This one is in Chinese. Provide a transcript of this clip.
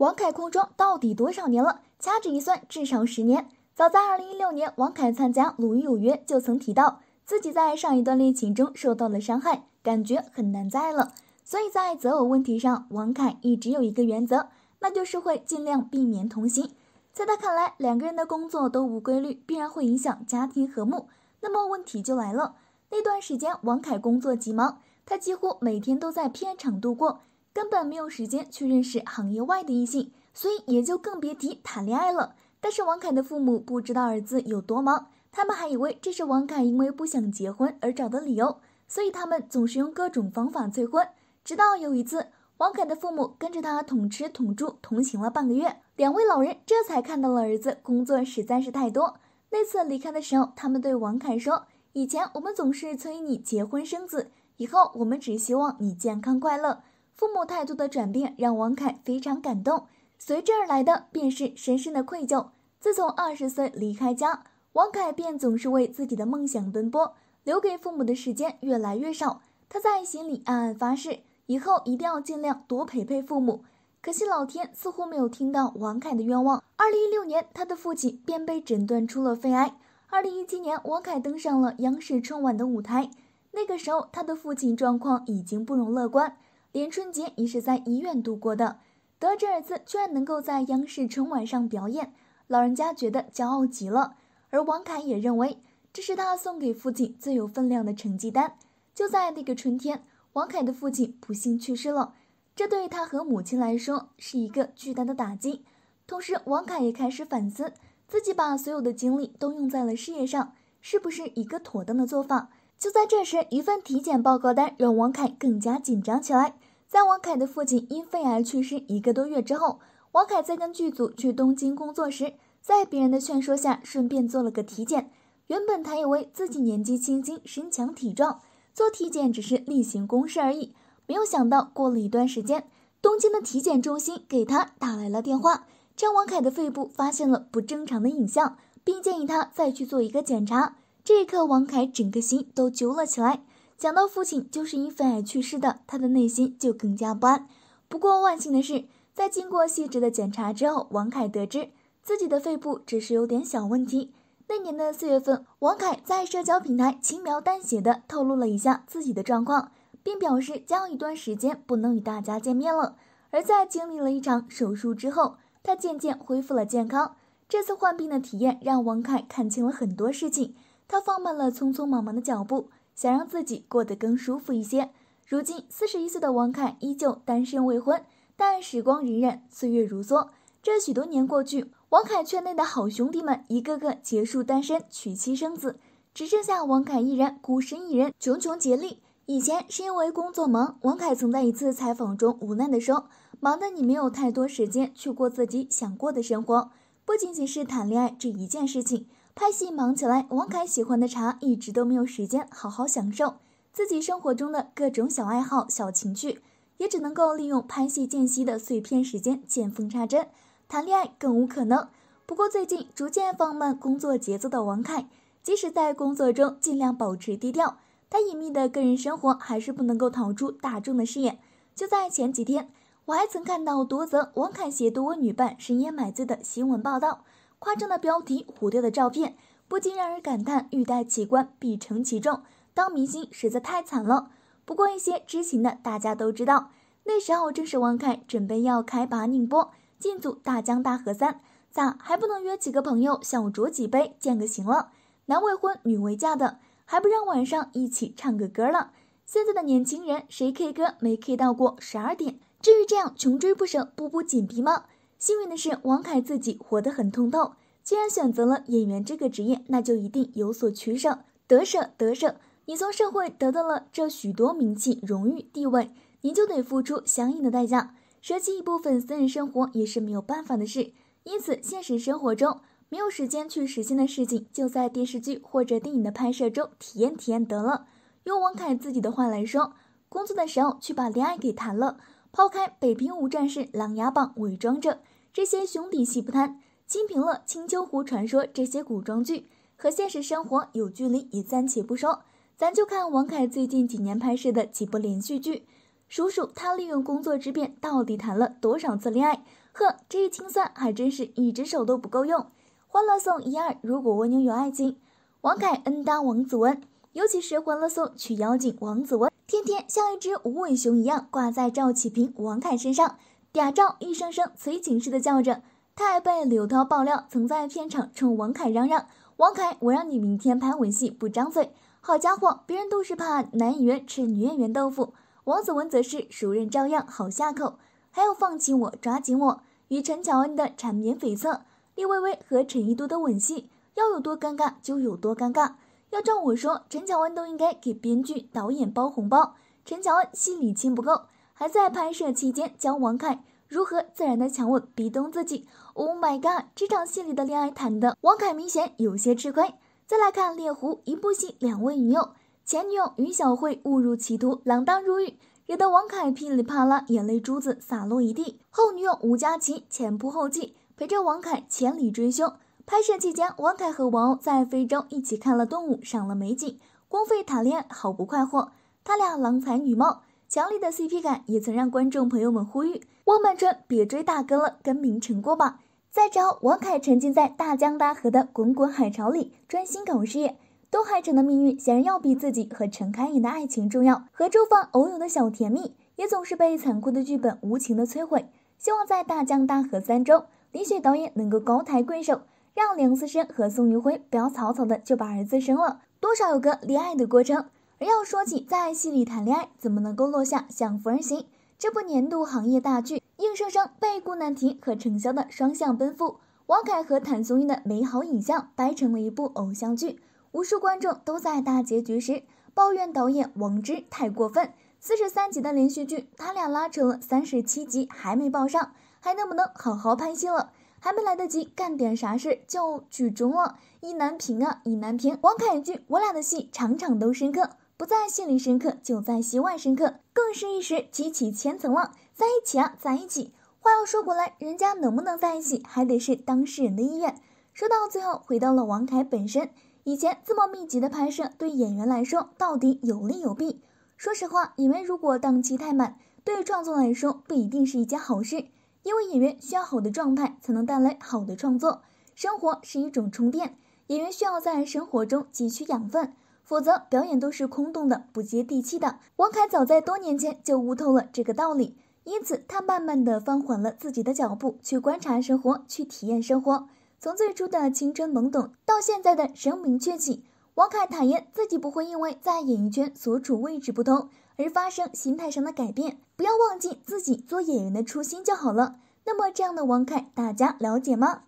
王凯空窗到底多少年了？掐指一算，至少十年。早在二零一六年，王凯参加《鲁豫有约》就曾提到，自己在上一段恋情中受到了伤害，感觉很难再爱了。所以在择偶问题上，王凯一直有一个原则，那就是会尽量避免同行。在他看来，两个人的工作都无规律，必然会影响家庭和睦。那么问题就来了，那段时间王凯工作极忙，他几乎每天都在片场度过。根本没有时间去认识行业外的异性，所以也就更别提谈恋爱了。但是王凯的父母不知道儿子有多忙，他们还以为这是王凯因为不想结婚而找的理由，所以他们总是用各种方法催婚。直到有一次，王凯的父母跟着他同吃同住同行了半个月，两位老人这才看到了儿子工作实在是太多。那次离开的时候，他们对王凯说：“以前我们总是催你结婚生子，以后我们只希望你健康快乐。”父母态度的转变让王凯非常感动，随之而来的便是深深的愧疚。自从二十岁离开家，王凯便总是为自己的梦想奔波，留给父母的时间越来越少。他在心里暗暗发誓，以后一定要尽量多陪陪父母。可惜老天似乎没有听到王凯的愿望。二零一六年，他的父亲便被诊断出了肺癌。二零一七年，王凯登上了央视春晚的舞台，那个时候他的父亲状况已经不容乐观。连春节也是在医院度过的。得知儿子居然能够在央视春晚上表演，老人家觉得骄傲极了。而王凯也认为这是他送给父亲最有分量的成绩单。就在那个春天，王凯的父亲不幸去世了，这对他和母亲来说是一个巨大的打击。同时，王凯也开始反思，自己把所有的精力都用在了事业上，是不是一个妥当的做法？就在这时，一份体检报告单让王凯更加紧张起来。在王凯的父亲因肺癌去世一个多月之后，王凯在跟剧组去东京工作时，在别人的劝说下，顺便做了个体检。原本他以为自己年纪轻轻，身强体壮，做体检只是例行公事而已。没有想到，过了一段时间，东京的体检中心给他打来了电话，称王凯的肺部发现了不正常的影像，并建议他再去做一个检查。这一刻，王凯整个心都揪了起来。讲到父亲就是因肺癌去世的，他的内心就更加不安。不过，万幸的是，在经过细致的检查之后，王凯得知自己的肺部只是有点小问题。那年的四月份，王凯在社交平台轻描淡写的透露了一下自己的状况，并表示将有一段时间不能与大家见面了。而在经历了一场手术之后，他渐渐恢复了健康。这次患病的体验让王凯看清了很多事情。他放慢了匆匆忙忙的脚步，想让自己过得更舒服一些。如今四十一岁的王凯依旧单身未婚，但时光荏苒，岁月如梭，这许多年过去，王凯圈内的好兄弟们一个个结束单身，娶妻生子，只剩下王凯一人孤身一人，穷穷竭力。以前是因为工作忙，王凯曾在一次采访中无奈地说：“忙的你没有太多时间去过自己想过的生活，不仅仅是谈恋爱这一件事情。”拍戏忙起来，王凯喜欢的茶一直都没有时间好好享受自己生活中的各种小爱好、小情趣，也只能够利用拍戏间隙的碎片时间见缝插针。谈恋爱更无可能。不过最近逐渐放慢工作节奏的王凯，即使在工作中尽量保持低调，他隐秘的个人生活还是不能够逃出大众的视野。就在前几天，我还曾看到多则王凯携多位女伴深夜买醉的新闻报道。夸张的标题，糊掉的照片，不禁让人感叹：欲戴其冠，必承其重。当明星实在太惨了。不过一些知情的大家都知道，那时候正是王凯准备要开拔宁波，进组《大江大河三》，咋还不能约几个朋友小酌几杯，见个形了？男未婚女未嫁的，还不让晚上一起唱个歌了？现在的年轻人谁 K 歌没 K 到过十二点？至于这样穷追不舍，步步紧逼吗？幸运的是，王凯自己活得很通透。既然选择了演员这个职业，那就一定有所取舍，得舍得舍。你从社会得到了这许多名气、荣誉、地位，你就得付出相应的代价，舍弃一部分私人生活也是没有办法的事。因此，现实生活中没有时间去实现的事情，就在电视剧或者电影的拍摄中体验体验得了。用王凯自己的话来说，工作的时候去把恋爱给谈了。抛开《北平无战事》《琅琊榜》《伪装者》。这些兄弟戏不贪，清平乐》《青丘狐传说》这些古装剧和现实生活有距离，也暂且不说，咱就看王凯最近几年拍摄的几部连续剧，数数他利用工作之便到底谈了多少次恋爱。呵，这一清算还真是一只手都不够用。《欢乐颂》一二，如果蜗牛有爱情，王凯恩搭王子文，尤其是《欢乐颂》娶妖精王子文，天天像一只无尾熊一样挂在赵启平、王凯身上。嗲照一声声催情似的叫着，他还被刘涛爆料曾在片场冲王凯嚷嚷：“王凯，我让你明天拍吻戏不张嘴。”好家伙，别人都是怕男演员吃女演员豆腐，王子文则是熟人照样好下口。还要放弃我抓紧我与陈乔恩的缠绵悱恻，李薇薇和陈一多的吻戏要有多尴尬就有多尴尬。要照我说，陈乔恩都应该给编剧导演包红包，陈乔恩心里钱不够。还在拍摄期间，教王凯如何自然的强吻壁咚自己。Oh my god！这场戏里的恋爱谈的，王凯明显有些吃亏。再来看猎狐，一部戏两位女友，前女友于小慧误入歧途，锒铛入狱，惹得王凯噼里啪啦眼泪珠子洒落一地。后女友吴佳琪前仆后继，陪着王凯千里追凶。拍摄期间，王凯和王鸥在非洲一起看了动物，赏了美景，公费谈恋爱，好不快活。他俩郎才女貌。强力的 CP 感也曾让观众朋友们呼吁汪曼春别追大哥了，跟明成过吧。再之后，王凯沉浸在大江大河的滚滚海潮里，专心搞事业。东海城的命运显然要比自己和陈凯颖的爱情重要，和周放偶有的小甜蜜也总是被残酷的剧本无情的摧毁。希望在大江大河三中，李雪导演能够高抬贵手，让梁思申和宋玉辉不要草草的就把儿子生了，多少有个恋爱的过程。而要说起在戏里谈恋爱，怎么能够落下《享福而行》这部年度行业大剧？硬生生被顾南亭和程潇的双向奔赴，王凯和谭松韵的美好影像掰成了一部偶像剧。无数观众都在大结局时抱怨导演王之太过分。四十三集的连续剧，他俩拉扯了三十七集还没报上，还能不能好好拍戏了？还没来得及干点啥事就剧终了，意难平啊，意难平！王凯句：“我俩的戏场场都深刻。不在心里深刻，就在戏外深刻，更是一时激起千层浪。在一起啊，在一起。话要说过来，人家能不能在一起，还得是当事人的意愿。说到最后，回到了王凯本身。以前这么密集的拍摄，对演员来说到底有利有弊。说实话，演员如果档期太满，对创作来说不一定是一件好事，因为演员需要好的状态才能带来好的创作。生活是一种充电，演员需要在生活中汲取养分。否则，表演都是空洞的，不接地气的。王凯早在多年前就悟透了这个道理，因此他慢慢的放缓了自己的脚步，去观察生活，去体验生活。从最初的青春懵懂，到现在的声名鹊起，王凯坦言自己不会因为在演艺圈所处位置不同而发生心态上的改变。不要忘记自己做演员的初心就好了。那么，这样的王凯，大家了解吗？